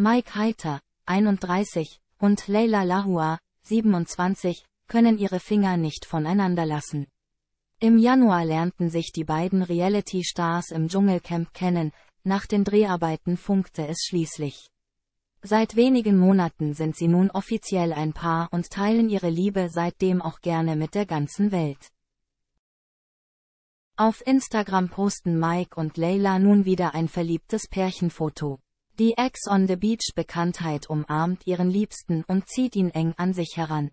Mike Heiter, 31, und Leila Lahua, 27, können ihre Finger nicht voneinander lassen. Im Januar lernten sich die beiden Reality-Stars im Dschungelcamp kennen, nach den Dreharbeiten funkte es schließlich. Seit wenigen Monaten sind sie nun offiziell ein Paar und teilen ihre Liebe seitdem auch gerne mit der ganzen Welt. Auf Instagram posten Mike und Leila nun wieder ein verliebtes Pärchenfoto. Die Ex-on-the-Beach-Bekanntheit umarmt ihren Liebsten und zieht ihn eng an sich heran.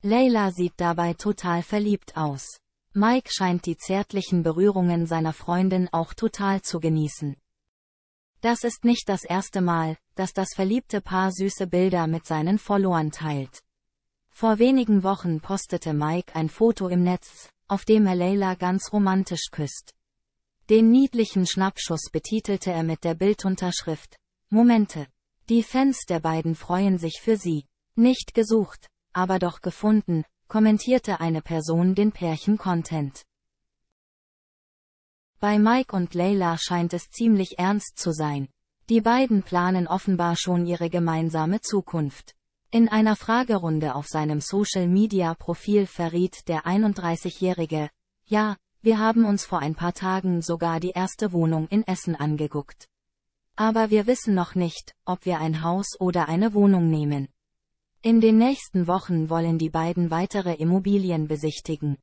Layla sieht dabei total verliebt aus. Mike scheint die zärtlichen Berührungen seiner Freundin auch total zu genießen. Das ist nicht das erste Mal, dass das verliebte Paar süße Bilder mit seinen Followern teilt. Vor wenigen Wochen postete Mike ein Foto im Netz, auf dem er Layla ganz romantisch küsst. Den niedlichen Schnappschuss betitelte er mit der Bildunterschrift, Momente. Die Fans der beiden freuen sich für sie. Nicht gesucht, aber doch gefunden, kommentierte eine Person den Pärchen-Content. Bei Mike und Layla scheint es ziemlich ernst zu sein. Die beiden planen offenbar schon ihre gemeinsame Zukunft. In einer Fragerunde auf seinem Social-Media-Profil verriet der 31-Jährige, ja, wir haben uns vor ein paar Tagen sogar die erste Wohnung in Essen angeguckt. Aber wir wissen noch nicht, ob wir ein Haus oder eine Wohnung nehmen. In den nächsten Wochen wollen die beiden weitere Immobilien besichtigen.